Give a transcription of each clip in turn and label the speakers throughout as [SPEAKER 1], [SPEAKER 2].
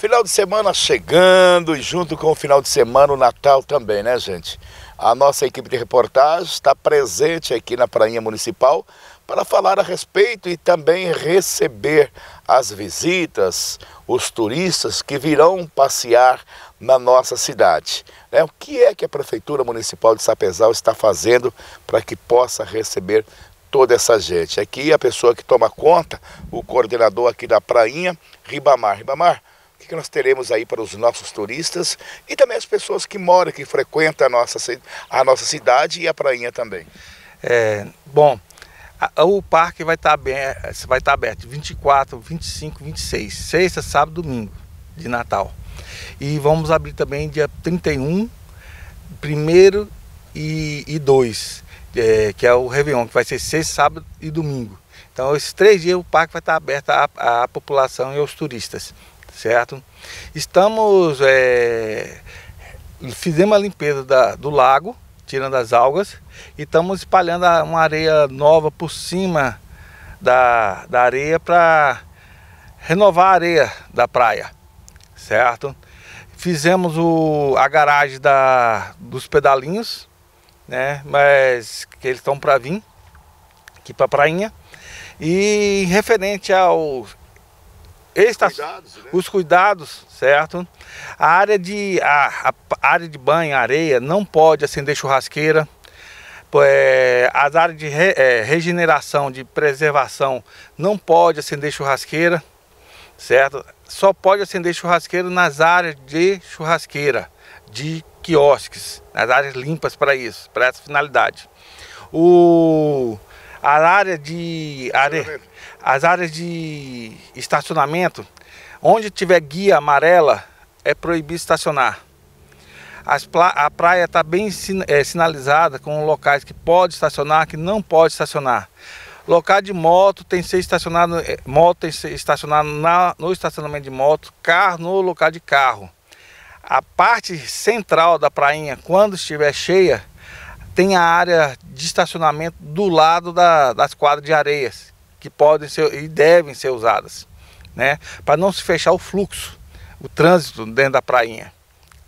[SPEAKER 1] Final de semana chegando e junto com o final de semana o Natal também, né, gente? A nossa equipe de reportagem está presente aqui na Prainha Municipal para falar a respeito e também receber as visitas, os turistas que virão passear na nossa cidade. Né? O que é que a Prefeitura Municipal de Sapezal está fazendo para que possa receber toda essa gente? Aqui a pessoa que toma conta, o coordenador aqui da Prainha, Ribamar. Ribamar, o que nós teremos aí para os nossos turistas e também as pessoas que moram, que frequentam a nossa, a nossa cidade e a prainha também.
[SPEAKER 2] É, bom, a, o parque vai tá estar tá aberto, vai estar aberto 24, 25, 26, sexta, sábado, domingo de Natal. E vamos abrir também dia 31, 1 e, e 2, é, que é o Réveillon, que vai ser sexta, sábado e domingo. Então, esses três dias o parque vai estar tá aberto à, à população e aos turistas certo? Estamos, é, fizemos a limpeza da, do lago, tirando as algas, e estamos espalhando uma areia nova por cima da, da areia para renovar a areia da praia, certo? Fizemos o, a garagem da, dos pedalinhos, né? Mas que eles estão para vir aqui para a prainha. E referente aos esta, tá- os cuidados, né? os cuidados, certo? A área de, a, a área de banho, areia, não pode acender churrasqueira. É, as áreas de re, é, regeneração, de preservação, não pode acender churrasqueira, certo? Só pode acender churrasqueira nas áreas de churrasqueira, de quiosques, nas áreas limpas para isso, para essa finalidade.
[SPEAKER 1] O
[SPEAKER 2] as áreas de, are, as áreas de estacionamento, onde tiver guia amarela, é proibido estacionar. Pla, a praia está bem sin, é, sinalizada com locais que pode estacionar, que não pode estacionar. Local de moto tem que ser estacionado, é, moto tem que ser estacionado na, no estacionamento de moto, carro no local de carro. A parte central da prainha, quando estiver cheia, tem a área de estacionamento do lado da, das quadras de areias, que podem ser e devem ser usadas, né? Para não se fechar o fluxo, o trânsito dentro da prainha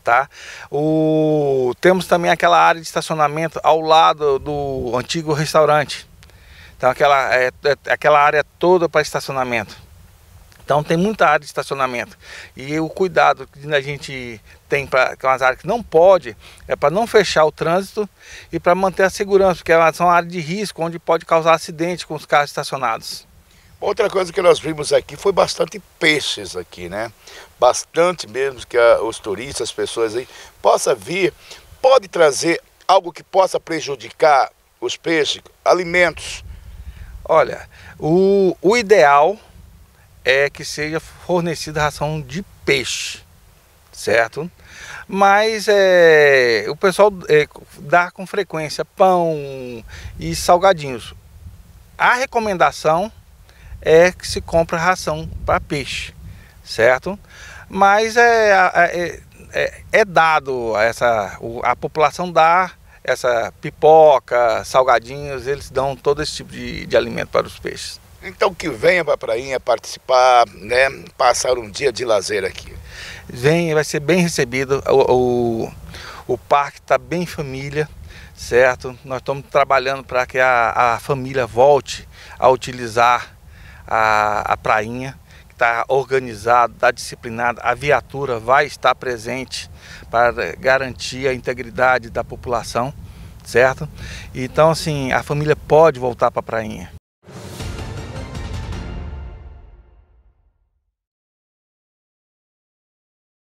[SPEAKER 2] tá? O, temos também aquela área de estacionamento ao lado do antigo restaurante. Então aquela, é, é, aquela área toda para estacionamento. Então tem muita área de estacionamento. E o cuidado que a gente tem para com as áreas que não pode é para não fechar o trânsito e para manter a segurança, porque elas são áreas de risco onde pode causar acidente com os carros
[SPEAKER 1] estacionados. Outra coisa que nós vimos aqui foi bastante peixes aqui, né? Bastante mesmo que a, ah, os turistas, as pessoas aí possa vir, pode trazer algo que possa prejudicar os peixes, alimentos. Olha, o, o ideal
[SPEAKER 2] é que seja fornecida ração de peixe, certo? Mas é, o pessoal é, dá com frequência pão e salgadinhos. A recomendação é que se compre ração para peixe, certo? Mas é, é, é, é dado essa a população dá essa pipoca, salgadinhos, eles dão todo esse tipo de, de alimento para os peixes.
[SPEAKER 1] Então que venha para a Prainha participar, né? Passar um dia de lazer aqui.
[SPEAKER 2] Vem, vai ser bem recebido. O, o, o parque está bem família, certo? Nós estamos trabalhando para que a, a família volte a utilizar a, a prainha está organizado, está disciplinado, a viatura vai estar presente para garantir a integridade da população, certo? Então, assim, a família pode voltar para a prainha.